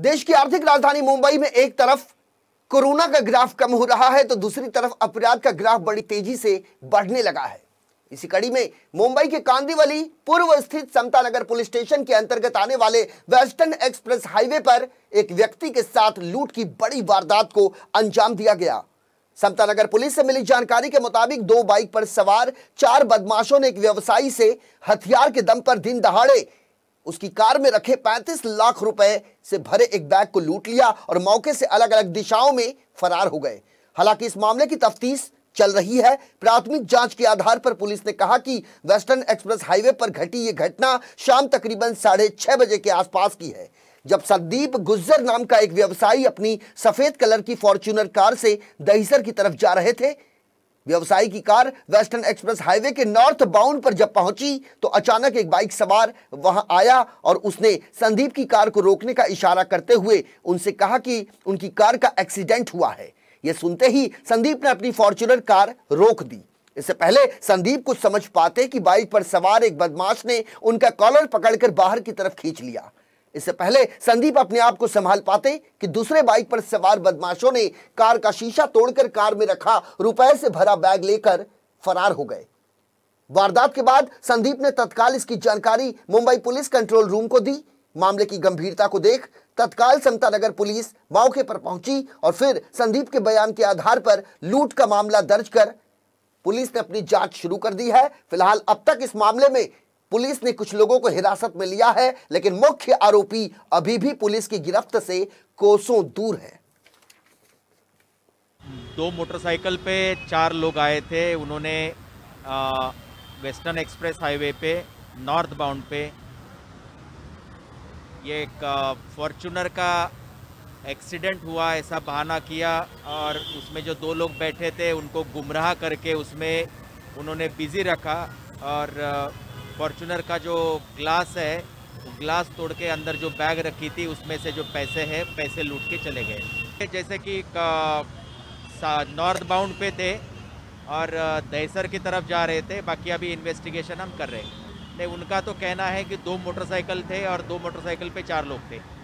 देश की आर्थिक राजधानी मुंबई में एक तरफ कोरोना का ग्राफ कम हो रहा है तो दूसरी तरफ अपराध का ग्राफ बड़ी तेजी से बढ़ने लगा है इसी कड़ी में मुंबई के कांदीवली पूर्व स्थित समता नगर पुलिस स्टेशन के अंतर्गत आने वाले वेस्टर्न एक्सप्रेस हाईवे पर एक व्यक्ति के साथ लूट की बड़ी वारदात को अंजाम दिया गया समता नगर पुलिस से मिली जानकारी के मुताबिक दो बाइक पर सवार चार बदमाशों ने एक व्यवसायी से हथियार के दम पर दिन दहाड़े उसकी कार में रखे 35 लाख रुपए से भरे एक बैग को लूट लिया और मौके से अलग अलग दिशाओं में फरार हो गए हालांकि इस मामले की तफ्तीश चल रही है प्राथमिक जांच के आधार पर पुलिस ने कहा कि वेस्टर्न एक्सप्रेस हाईवे पर घटी यह घटना शाम तकरीबन साढ़े छह बजे के आसपास की है जब संदीप गुज्जर नाम का एक व्यवसायी अपनी सफेद कलर की फॉर्च्यूनर कार से दहिसर की तरफ जा रहे थे की कार वेस्टर्न एक्सप्रेस हाईवे के नॉर्थ बाउंड पर जब पहुंची तो अचानक एक बाइक सवार वहां आया और उसने संदीप की कार को रोकने का इशारा करते हुए उनसे कहा कि उनकी कार का एक्सीडेंट हुआ है यह सुनते ही संदीप ने अपनी फॉर्चुनर कार रोक दी इससे पहले संदीप कुछ समझ पाते कि बाइक पर सवार एक बदमाश ने उनका कॉलर पकड़कर बाहर की तरफ खींच लिया इससे पहले संदीप अपने आप को संभाल पाते कि दूसरे बाइक पर सवार बदमाशों ने कार का शीशा तोड़कर कार में रखा रुपए से भरा बैग लेकर फरार हो गए वारदात के बाद संदीप ने तत्काल इसकी जानकारी मुंबई पुलिस कंट्रोल रूम को दी मामले की गंभीरता को देख तत्काल समता नगर पुलिस मौके पर पहुंची और फिर संदीप के बयान के आधार पर लूट का मामला दर्ज कर पुलिस ने अपनी जांच शुरू कर दी है फिलहाल अब तक इस मामले में पुलिस ने कुछ लोगों को हिरासत में लिया है लेकिन मुख्य आरोपी अभी भी पुलिस की गिरफ्त से कोसों दूर है दो मोटरसाइकिल पे चार लोग आए थे उन्होंने वेस्टर्न एक्सप्रेस हाईवे पे नॉर्थ बाउंड पे ये एक फॉर्चूनर का एक्सीडेंट हुआ ऐसा बहाना किया और उसमें जो दो लोग बैठे थे उनको गुमराह करके उसमें उन्होंने बिज़ी रखा और फॉर्चुनर का जो ग्लास है ग्लास तोड़ के अंदर जो बैग रखी थी उसमें से जो पैसे हैं पैसे लूट के चले गए जैसे कि नॉर्थ बाउंड पे थे और दहसर की तरफ जा रहे थे बाकी अभी इन्वेस्टिगेशन हम कर रहे हैं नहीं उनका तो कहना है कि दो मोटरसाइकिल थे और दो मोटरसाइकिल पे चार लोग थे